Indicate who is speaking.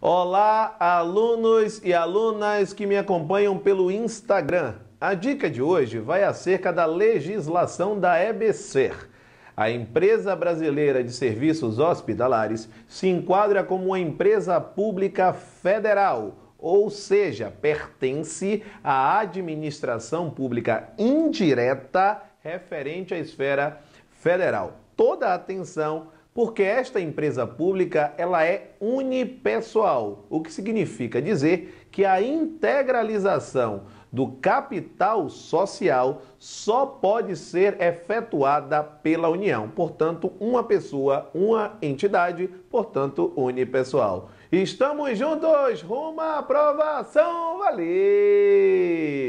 Speaker 1: Olá, alunos e alunas que me acompanham pelo Instagram. A dica de hoje vai acerca da legislação da EBC. A empresa brasileira de serviços hospitalares se enquadra como uma empresa pública federal, ou seja, pertence à administração pública indireta referente à esfera federal. Toda a atenção porque esta empresa pública ela é unipessoal, o que significa dizer que a integralização do capital social só pode ser efetuada pela União, portanto, uma pessoa, uma entidade, portanto, unipessoal. Estamos juntos rumo à aprovação, valeu!